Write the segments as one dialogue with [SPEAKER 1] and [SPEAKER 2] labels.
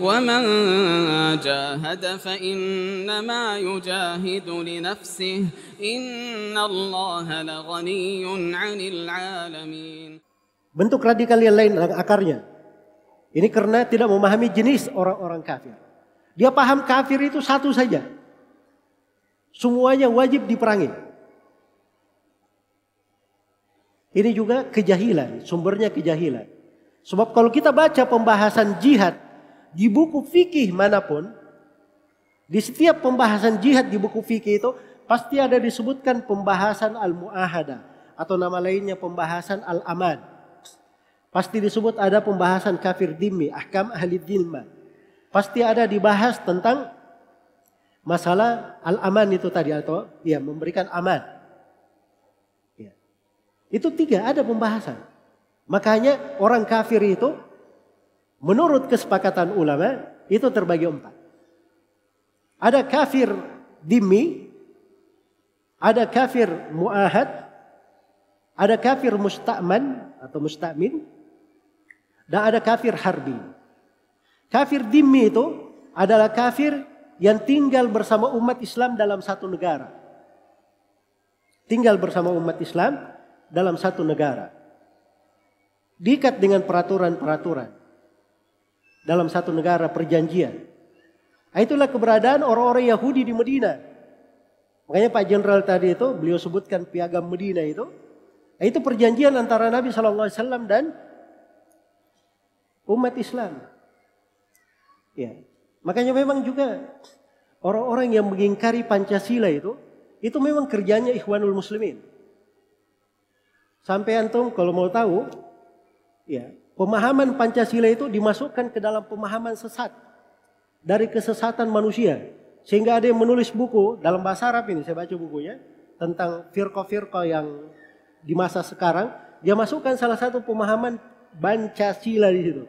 [SPEAKER 1] ومن جاهد فإنما يجاهد لنفسه إن الله لغني عن العالمين Bentuk radikal yang lain akarnya. Ini karena tidak memahami jenis orang-orang kafir. Dia paham kafir itu satu saja. Semuanya wajib diperangi. Ini juga kejahilan, sumbernya kejahilan. Sebab kalau kita baca pembahasan jihad di buku fikih manapun, di setiap pembahasan jihad di buku fikih itu pasti ada disebutkan pembahasan al-muahada atau nama lainnya pembahasan al-aman. Pasti disebut ada pembahasan kafir dimi, ahkam ahli dilma. Pasti ada dibahas tentang masalah al-aman itu tadi atau ya memberikan aman. Ya. Itu tiga ada pembahasan. Makanya orang kafir itu Menurut kesepakatan ulama itu terbagi empat. Ada kafir dimi, ada kafir muahad, ada kafir musta'man atau musta'min, dan ada kafir harbi. Kafir dimi itu adalah kafir yang tinggal bersama umat Islam dalam satu negara. Tinggal bersama umat Islam dalam satu negara. Diikat dengan peraturan-peraturan dalam satu negara perjanjian. Nah, itulah keberadaan orang-orang Yahudi di Medina. Makanya Pak Jenderal tadi itu beliau sebutkan piagam Medina itu. Nah, itu perjanjian antara Nabi saw dan umat Islam. Ya, makanya memang juga orang-orang yang mengingkari Pancasila itu, itu memang kerjanya Ikhwanul Muslimin. Sampai antum kalau mau tahu, ya Pemahaman Pancasila itu dimasukkan ke dalam pemahaman sesat dari kesesatan manusia. Sehingga ada yang menulis buku dalam bahasa Arab ini, saya baca bukunya tentang firko-firko yang di masa sekarang, dia masukkan salah satu pemahaman Pancasila di situ.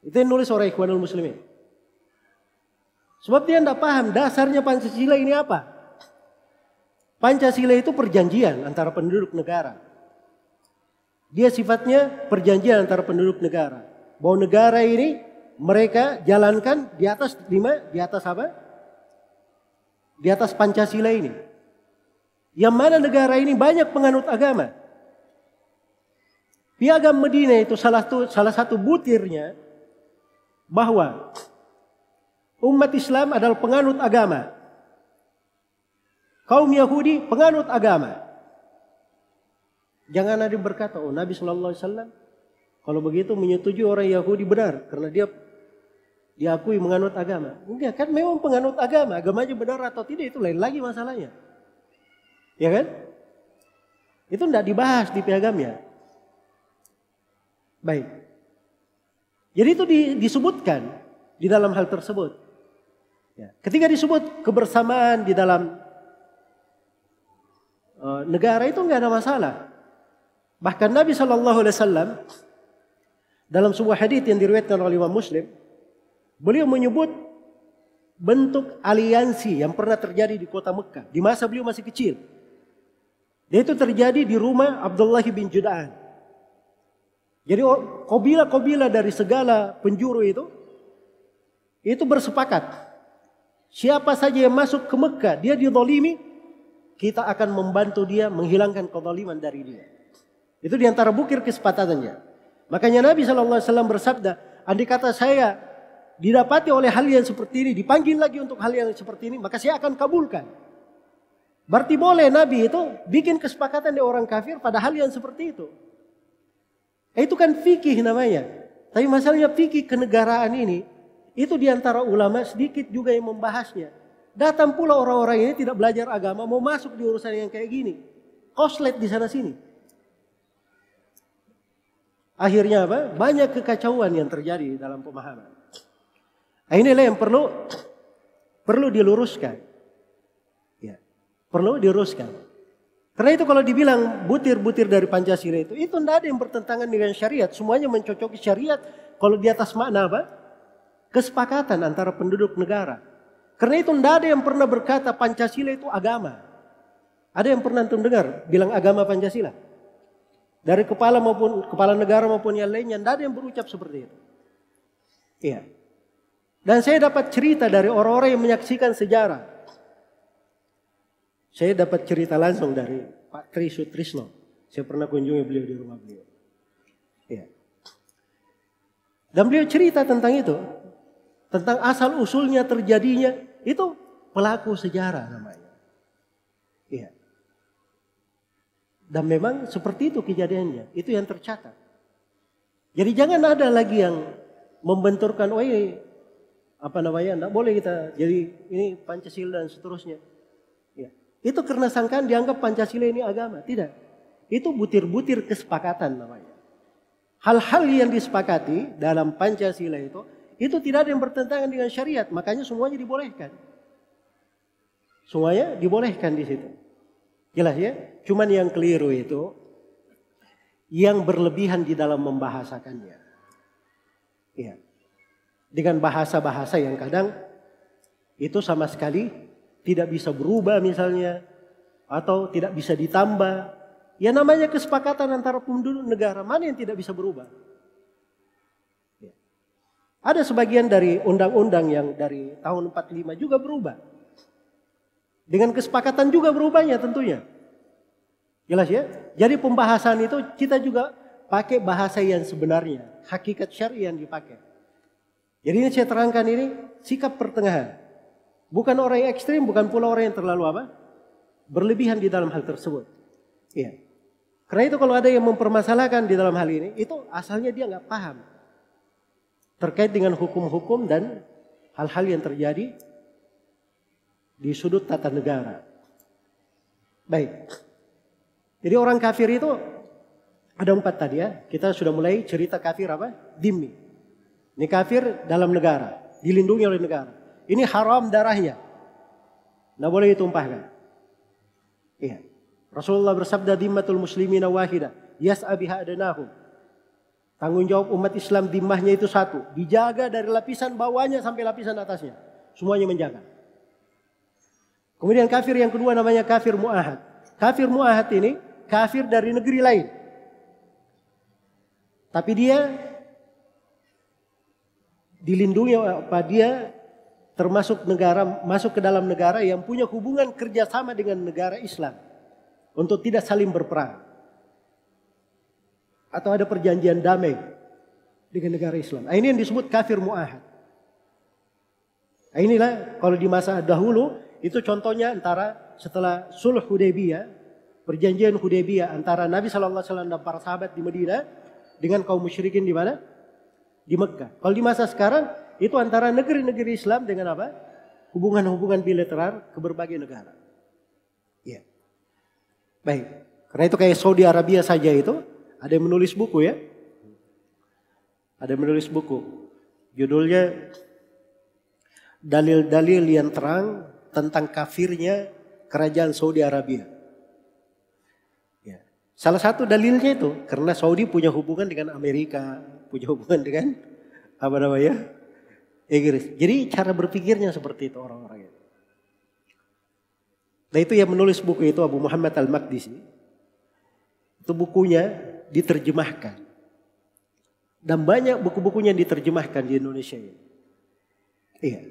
[SPEAKER 1] Itu yang nulis oleh Ikhwanul Muslimin. Sebab dia tidak paham dasarnya Pancasila ini apa. Pancasila itu perjanjian antara penduduk negara. Dia sifatnya perjanjian antara penduduk negara. Bahwa negara ini mereka jalankan di atas lima, di atas apa? Di atas Pancasila ini. Yang mana negara ini banyak penganut agama. Piagam Medina itu salah satu salah satu butirnya bahwa umat Islam adalah penganut agama. Kaum Yahudi penganut agama. Jangan ada yang berkata, oh Nabi Shallallahu Alaihi Wasallam kalau begitu menyetujui orang Yahudi benar karena dia diakui menganut agama. Enggak kan memang penganut agama, agamanya benar atau tidak itu lain lagi masalahnya. Ya kan? Itu tidak dibahas di piagamnya. Baik. Jadi itu di, disebutkan di dalam hal tersebut. Ya. Ketika disebut kebersamaan di dalam uh, negara itu nggak ada masalah. Bahkan Nabi Shallallahu Alaihi Wasallam dalam sebuah hadis yang diriwayatkan oleh Imam Muslim, beliau menyebut bentuk aliansi yang pernah terjadi di kota Mekah di masa beliau masih kecil. Dia itu terjadi di rumah Abdullah bin Judaan. Jadi oh, kobila-kobila dari segala penjuru itu itu bersepakat. Siapa saja yang masuk ke Mekah, dia didolimi, kita akan membantu dia menghilangkan kedoliman dari dia. Itu diantara bukir kesepakatannya. Makanya Nabi SAW bersabda, andai kata saya didapati oleh hal yang seperti ini, dipanggil lagi untuk hal yang seperti ini, maka saya akan kabulkan. Berarti boleh Nabi itu bikin kesepakatan di orang kafir pada hal yang seperti itu. Eh Itu kan fikih namanya. Tapi masalahnya fikih kenegaraan ini, itu diantara ulama sedikit juga yang membahasnya. Datang pula orang-orang ini tidak belajar agama, mau masuk di urusan yang kayak gini. Koslet di sana sini. Akhirnya apa? Banyak kekacauan yang terjadi dalam pemahaman. Nah, inilah yang perlu perlu diluruskan. Ya, perlu diluruskan. Karena itu kalau dibilang butir-butir dari Pancasila itu, itu tidak ada yang bertentangan dengan syariat. Semuanya mencocoki syariat kalau di atas makna apa? Kesepakatan antara penduduk negara. Karena itu tidak ada yang pernah berkata Pancasila itu agama. Ada yang pernah antum dengar bilang agama Pancasila? Dari kepala maupun kepala negara maupun yang lainnya, tidak ada yang berucap seperti itu. Iya. Dan saya dapat cerita dari orang-orang yang menyaksikan sejarah. Saya dapat cerita langsung dari Pak Tri Sutrisno. Saya pernah kunjungi beliau di rumah beliau. Iya. Dan beliau cerita tentang itu. Tentang asal usulnya terjadinya. Itu pelaku sejarah namanya. Iya. Dan memang seperti itu kejadiannya. Itu yang tercatat. Jadi jangan ada lagi yang membenturkan, oh ini apa namanya, enggak boleh kita jadi ini Pancasila dan seterusnya. Ya. Itu karena sangkaan dianggap Pancasila ini agama. Tidak. Itu butir-butir kesepakatan namanya. Hal-hal yang disepakati dalam Pancasila itu, itu tidak ada yang bertentangan dengan syariat. Makanya semuanya dibolehkan. Semuanya dibolehkan di situ. Jelas ya? Cuman yang keliru itu yang berlebihan di dalam membahasakannya. Ya. Dengan bahasa-bahasa yang kadang itu sama sekali tidak bisa berubah misalnya atau tidak bisa ditambah. Ya namanya kesepakatan antara penduduk negara mana yang tidak bisa berubah? Ya. Ada sebagian dari undang-undang yang dari tahun 45 juga berubah. Dengan kesepakatan juga berubahnya tentunya. Jelas ya? Jadi pembahasan itu kita juga pakai bahasa yang sebenarnya, hakikat syar'i yang dipakai. Jadi ini saya terangkan ini sikap pertengahan. Bukan orang yang ekstrim, bukan pula orang yang terlalu apa? Berlebihan di dalam hal tersebut. Iya. Karena itu kalau ada yang mempermasalahkan di dalam hal ini, itu asalnya dia nggak paham. Terkait dengan hukum-hukum dan hal-hal yang terjadi di sudut tata negara. Baik. Jadi orang kafir itu ada empat tadi ya. Kita sudah mulai cerita kafir apa? Dimi. Ini kafir dalam negara, dilindungi oleh negara. Ini haram darahnya. Tidak boleh ditumpahkan. Iya. Rasulullah bersabda dimmatul muslimina wahida. Yas'abiha adanahum. Tanggung jawab umat Islam dimahnya itu satu. Dijaga dari lapisan bawahnya sampai lapisan atasnya. Semuanya menjaga. Kemudian kafir yang kedua namanya kafir mu'ahad. Kafir mu'ahad ini kafir dari negeri lain. Tapi dia dilindungi apa dia termasuk negara masuk ke dalam negara yang punya hubungan kerjasama dengan negara Islam untuk tidak saling berperang atau ada perjanjian damai dengan negara Islam. Nah, ini yang disebut kafir muahad. Nah, inilah kalau di masa dahulu itu contohnya antara setelah sulh Hudaybiyah perjanjian Hudaybiyah antara Nabi Shallallahu Alaihi Wasallam dan para sahabat di Madinah dengan kaum musyrikin di mana? Di Mekkah. Kalau di masa sekarang itu antara negeri-negeri Islam dengan apa? Hubungan-hubungan bilateral ke berbagai negara. Ya. Baik. Karena itu kayak Saudi Arabia saja itu ada yang menulis buku ya. Ada yang menulis buku. Judulnya Dalil-dalil yang terang tentang kafirnya kerajaan Saudi Arabia. Salah satu dalilnya itu karena Saudi punya hubungan dengan Amerika, punya hubungan dengan apa namanya Inggris. Jadi cara berpikirnya seperti itu orang-orang itu. Nah itu yang menulis buku itu Abu Muhammad Al Maqdisi. Itu bukunya diterjemahkan. Dan banyak buku-bukunya diterjemahkan di Indonesia ini. Iya.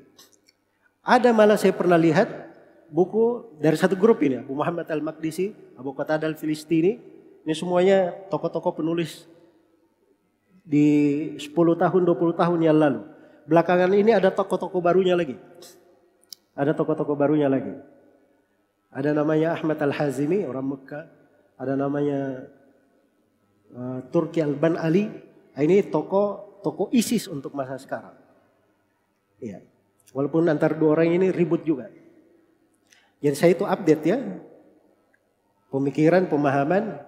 [SPEAKER 1] Ada malah saya pernah lihat buku dari satu grup ini, Abu Muhammad Al Maqdisi, Abu Qatada Al Filistini, ini semuanya tokoh-tokoh penulis di 10 tahun 20 tahun yang lalu. Belakangan ini ada tokoh-tokoh barunya lagi. Ada tokoh-tokoh barunya lagi. Ada namanya Ahmad Al-Hazimi orang Mekah. Ada namanya uh, Turki Alban Ali. Nah, ini tokoh tokoh ISIS untuk masa sekarang. Iya. Walaupun antar dua orang ini ribut juga. Jadi saya itu update ya. Pemikiran, pemahaman,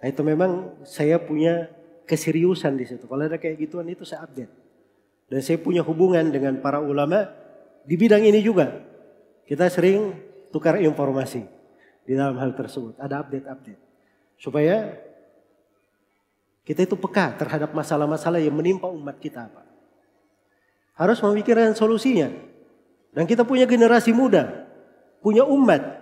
[SPEAKER 1] Nah itu memang saya punya keseriusan di situ. Kalau ada kayak gituan itu saya update. Dan saya punya hubungan dengan para ulama di bidang ini juga. Kita sering tukar informasi di dalam hal tersebut. Ada update-update. Supaya kita itu peka terhadap masalah-masalah yang menimpa umat kita. Pak. Harus memikirkan solusinya. Dan kita punya generasi muda. Punya umat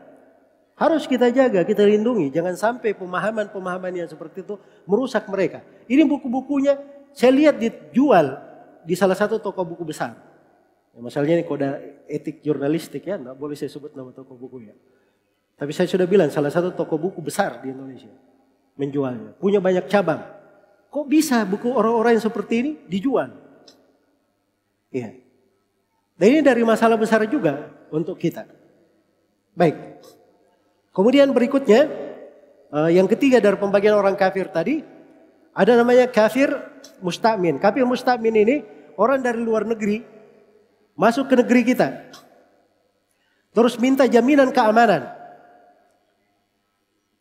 [SPEAKER 1] harus kita jaga, kita lindungi. Jangan sampai pemahaman-pemahaman yang seperti itu merusak mereka. Ini buku-bukunya saya lihat dijual di salah satu toko buku besar. Ya, masalahnya ini kode etik jurnalistik ya, nggak boleh saya sebut nama toko buku ya. Tapi saya sudah bilang salah satu toko buku besar di Indonesia menjualnya. Punya banyak cabang. Kok bisa buku orang-orang yang seperti ini dijual? Ya, Dan ini dari masalah besar juga untuk kita. Baik. Kemudian berikutnya, eh, yang ketiga dari pembagian orang kafir tadi, ada namanya kafir musta'min. Kafir musta'min ini orang dari luar negeri masuk ke negeri kita. Terus minta jaminan keamanan.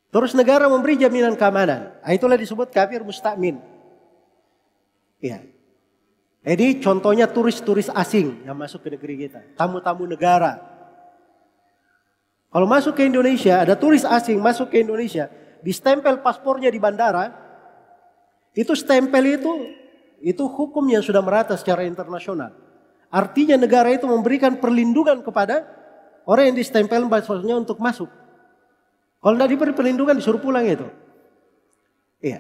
[SPEAKER 1] Terus negara memberi jaminan keamanan. Nah, itulah disebut kafir musta'min. Ya. Jadi contohnya turis-turis asing yang masuk ke negeri kita. Tamu-tamu negara kalau masuk ke Indonesia, ada turis asing masuk ke Indonesia, distempel paspornya di bandara, itu stempel itu itu hukum yang sudah merata secara internasional. Artinya negara itu memberikan perlindungan kepada orang yang distempel paspornya untuk masuk. Kalau tidak diberi perlindungan disuruh pulang itu. Iya.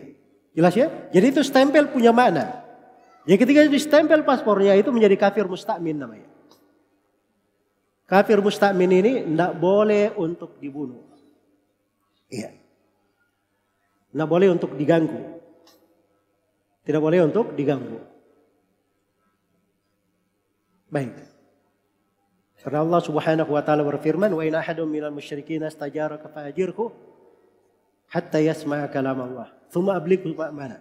[SPEAKER 1] Jelas ya? Jadi itu stempel punya makna. Ya ketika stempel paspornya itu menjadi kafir musta'min namanya. Kafir mustamin ini tidak boleh untuk dibunuh. Iya. Tidak boleh untuk diganggu. Tidak boleh untuk diganggu. Baik. Karena Allah Subhanahu wa taala berfirman, "Wa in ahadun minal musyrikin astajaraka fa'ajirhu hatta yasma'a kalam Allah, tsumma ablighu ma'mana."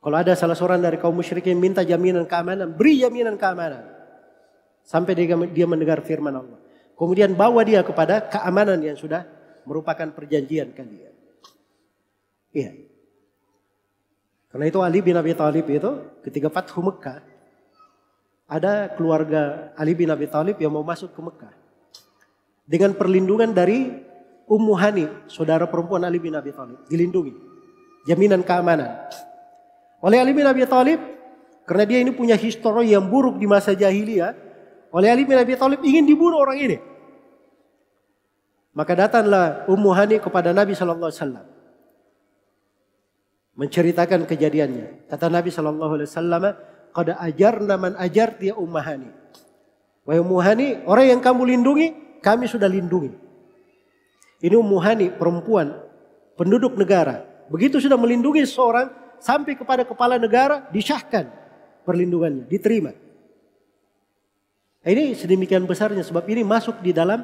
[SPEAKER 1] Kalau ada salah seorang dari kaum musyrikin minta jaminan keamanan, beri jaminan keamanan. Sampai dia, mendengar firman Allah. Kemudian bawa dia kepada keamanan yang sudah merupakan perjanjian kalian. Iya. Karena itu Ali bin Abi Thalib itu ketika Fathu Mekah ada keluarga Ali bin Abi Thalib yang mau masuk ke Mekah dengan perlindungan dari Ummu Hani, saudara perempuan Ali bin Abi Thalib, dilindungi. Jaminan keamanan. Oleh Ali bin Abi Thalib karena dia ini punya histori yang buruk di masa jahiliyah, oleh Ali bin Abi Thalib ingin dibunuh orang ini. Maka datanglah Ummu Hani kepada Nabi sallallahu alaihi wasallam. Menceritakan kejadiannya. Kata Nabi sallallahu alaihi wasallam, "Qad ajarna man ajar dia Ummu Hani." Wahai Ummu Hani, orang yang kamu lindungi, kami sudah lindungi. Ini Ummu Hani perempuan penduduk negara. Begitu sudah melindungi seorang sampai kepada kepala negara disahkan perlindungannya, diterima. Ini sedemikian besarnya sebab ini masuk di dalam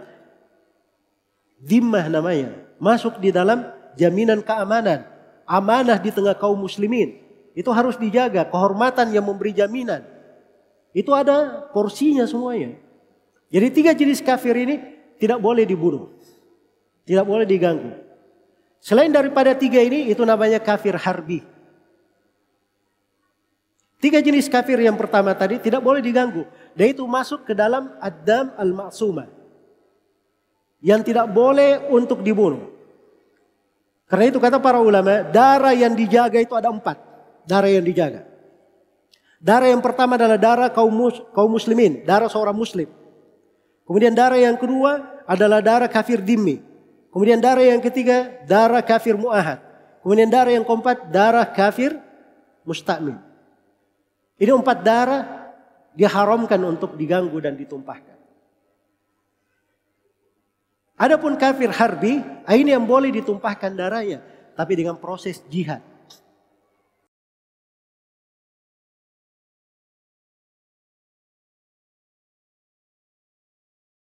[SPEAKER 1] dimah namanya. Masuk di dalam jaminan keamanan. Amanah di tengah kaum muslimin. Itu harus dijaga. Kehormatan yang memberi jaminan. Itu ada porsinya semuanya. Jadi tiga jenis kafir ini tidak boleh dibunuh. Tidak boleh diganggu. Selain daripada tiga ini itu namanya kafir harbi. Tiga jenis kafir yang pertama tadi tidak boleh diganggu. Dia itu masuk ke dalam adam al-ma'suma. Yang tidak boleh untuk dibunuh. Karena itu kata para ulama, darah yang dijaga itu ada empat. Darah yang dijaga. Darah yang pertama adalah darah kaum, mus, kaum muslimin. Darah seorang muslim. Kemudian darah yang kedua adalah darah kafir dimmi. Kemudian darah yang ketiga, darah kafir mu'ahad. Kemudian darah yang keempat, darah kafir musta'min. Ini empat darah diharamkan untuk diganggu dan ditumpahkan. Adapun kafir harbi, ini yang boleh ditumpahkan darahnya, tapi dengan proses jihad.